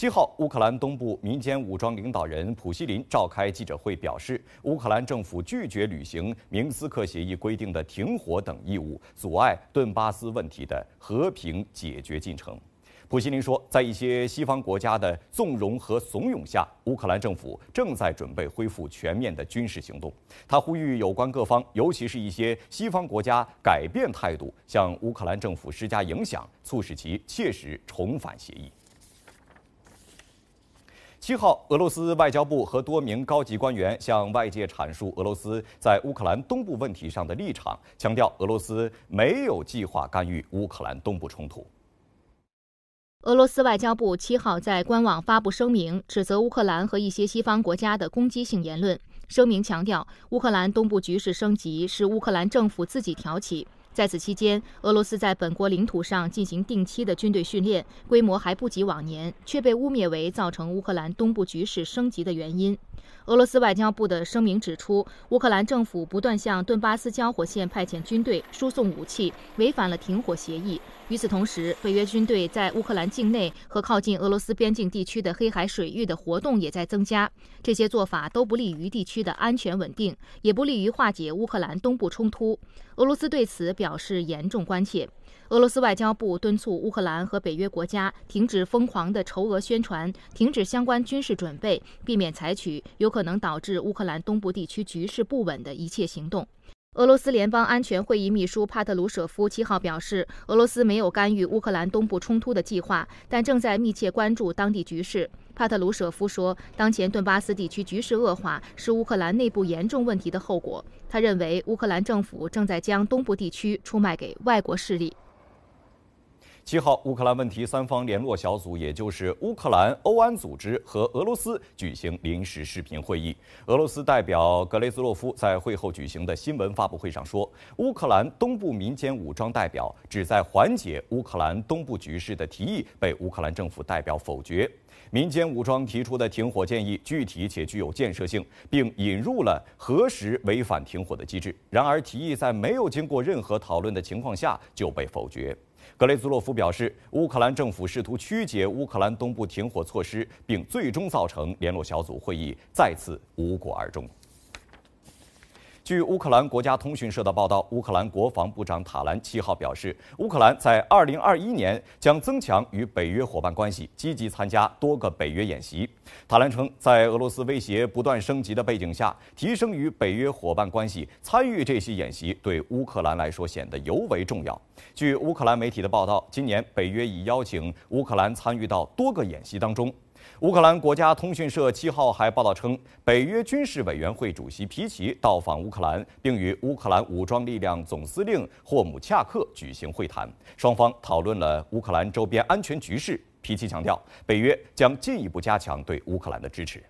七号，乌克兰东部民间武装领导人普希林召开记者会，表示乌克兰政府拒绝履行明斯克协议规定的停火等义务，阻碍顿巴斯问题的和平解决进程。普希林说，在一些西方国家的纵容和怂恿下，乌克兰政府正在准备恢复全面的军事行动。他呼吁有关各方，尤其是一些西方国家，改变态度，向乌克兰政府施加影响，促使其切实重返协议。七号，俄罗斯外交部和多名高级官员向外界阐述俄罗斯在乌克兰东部问题上的立场，强调俄罗斯没有计划干预乌克兰东部冲突。俄罗斯外交部七号在官网发布声明，指责乌克兰和一些西方国家的攻击性言论。声明强调，乌克兰东部局势升级是乌克兰政府自己挑起。在此期间，俄罗斯在本国领土上进行定期的军队训练，规模还不及往年，却被污蔑为造成乌克兰东部局势升级的原因。俄罗斯外交部的声明指出，乌克兰政府不断向顿巴斯交火线派遣军队、输送武器，违反了停火协议。与此同时，北约军队在乌克兰境内和靠近俄罗斯边境地区的黑海水域的活动也在增加。这些做法都不利于地区的安全稳定，也不利于化解乌克兰东部冲突。俄罗斯对此表示严重关切。俄罗斯外交部敦促乌克兰和北约国家停止疯狂的仇俄宣传，停止相关军事准备，避免采取有可能导致乌克兰东部地区局势不稳的一切行动。俄罗斯联邦安全会议秘书帕特鲁舍夫七号表示，俄罗斯没有干预乌克兰东部冲突的计划，但正在密切关注当地局势。帕特鲁舍夫说，当前顿巴斯地区局势恶化是乌克兰内部严重问题的后果。他认为，乌克兰政府正在将东部地区出卖给外国势力。七号，乌克兰问题三方联络小组，也就是乌克兰、欧安组织和俄罗斯举行临时视频会议。俄罗斯代表格雷兹洛夫在会后举行的新闻发布会上说，乌克兰东部民间武装代表旨在缓解乌克兰东部局势的提议被乌克兰政府代表否决。民间武装提出的停火建议具体且具有建设性，并引入了核实违反停火的机制。然而，提议在没有经过任何讨论的情况下就被否决。格雷兹洛夫表示，乌克兰政府试图曲解乌克兰东部停火措施，并最终造成联络小组会议再次无果而终。据乌克兰国家通讯社的报道，乌克兰国防部长塔兰七号表示，乌克兰在二零二一年将增强与北约伙伴关系，积极参加多个北约演习。塔兰称，在俄罗斯威胁不断升级的背景下，提升与北约伙伴关系、参与这些演习对乌克兰来说显得尤为重要。据乌克兰媒体的报道，今年北约已邀请乌克兰参与到多个演习当中。乌克兰国家通讯社七号还报道称，北约军事委员会主席皮奇到访乌克兰，并与乌克兰武装力量总司令霍姆恰克举行会谈，双方讨论了乌克兰周边安全局势。皮奇强调，北约将进一步加强对乌克兰的支持。